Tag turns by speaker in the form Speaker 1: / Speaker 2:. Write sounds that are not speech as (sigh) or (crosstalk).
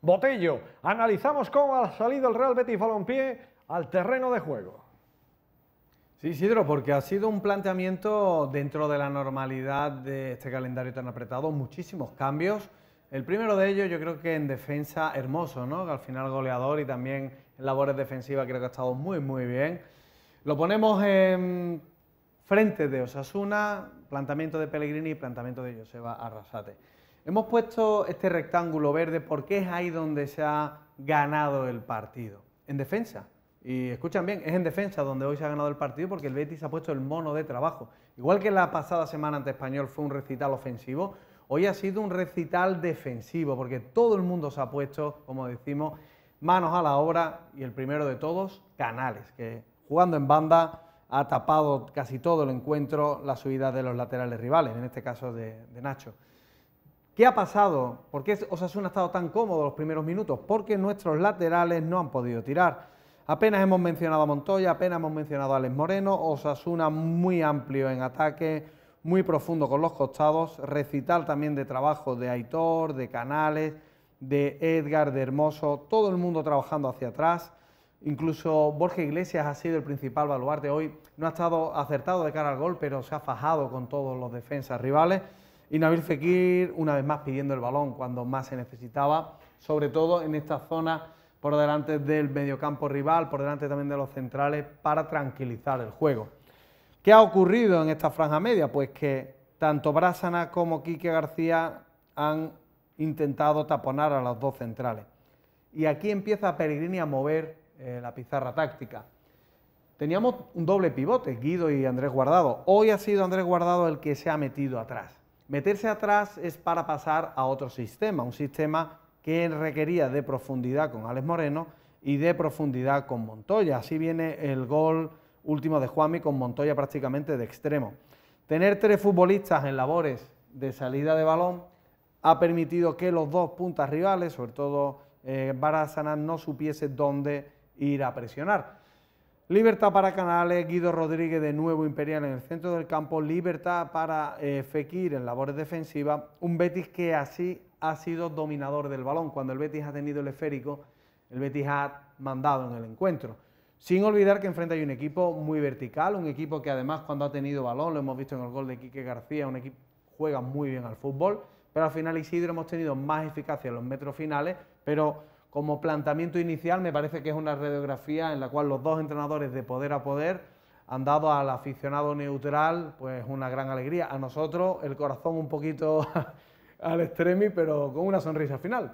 Speaker 1: Botello, analizamos cómo ha salido el Real Betis Balompié al terreno de juego. Sí, Isidro, porque ha sido un planteamiento dentro de la normalidad de este calendario tan apretado, muchísimos cambios. El primero de ellos yo creo que en defensa hermoso, ¿no? al final goleador y también en labores defensivas creo que ha estado muy, muy bien. Lo ponemos en frente de Osasuna, planteamiento de Pellegrini y planteamiento de Joseba Arrasate. Hemos puesto este rectángulo verde porque es ahí donde se ha ganado el partido, en defensa. Y escuchan bien, es en defensa donde hoy se ha ganado el partido porque el Betis ha puesto el mono de trabajo. Igual que la pasada semana ante Español fue un recital ofensivo, hoy ha sido un recital defensivo porque todo el mundo se ha puesto, como decimos, manos a la obra y el primero de todos, Canales, que jugando en banda ha tapado casi todo el encuentro la subida de los laterales rivales, en este caso de, de Nacho. ¿Qué ha pasado? ¿Por qué Osasuna ha estado tan cómodo los primeros minutos? Porque nuestros laterales no han podido tirar. Apenas hemos mencionado a Montoya, apenas hemos mencionado a Alex Moreno, Osasuna muy amplio en ataque, muy profundo con los costados, recital también de trabajo de Aitor, de Canales, de Edgar, de Hermoso, todo el mundo trabajando hacia atrás. Incluso Borja Iglesias ha sido el principal baluarte hoy. No ha estado acertado de cara al gol, pero se ha fajado con todos los defensas rivales. Y Nabil Fekir, una vez más, pidiendo el balón cuando más se necesitaba, sobre todo en esta zona por delante del mediocampo rival, por delante también de los centrales, para tranquilizar el juego. ¿Qué ha ocurrido en esta franja media? Pues que tanto Brásana como Quique García han intentado taponar a las dos centrales. Y aquí empieza Peregrini a mover eh, la pizarra táctica. Teníamos un doble pivote, Guido y Andrés Guardado. Hoy ha sido Andrés Guardado el que se ha metido atrás. Meterse atrás es para pasar a otro sistema, un sistema que requería de profundidad con Alex Moreno y de profundidad con Montoya. Así viene el gol último de Juami con Montoya prácticamente de extremo. Tener tres futbolistas en labores de salida de balón ha permitido que los dos puntas rivales, sobre todo eh, no supiese dónde ir a presionar. Libertad para Canales, Guido Rodríguez de nuevo Imperial en el centro del campo, libertad para eh, Fekir en labores defensivas, un Betis que así ha sido dominador del balón. Cuando el Betis ha tenido el esférico, el Betis ha mandado en el encuentro. Sin olvidar que enfrente hay un equipo muy vertical, un equipo que además cuando ha tenido balón, lo hemos visto en el gol de Quique García, un equipo que juega muy bien al fútbol, pero al final Isidro hemos tenido más eficacia en los metros finales, pero como planteamiento inicial me parece que es una radiografía en la cual los dos entrenadores de poder a poder han dado al aficionado neutral pues una gran alegría. A nosotros el corazón un poquito (laughs) al extremi, pero con una sonrisa final.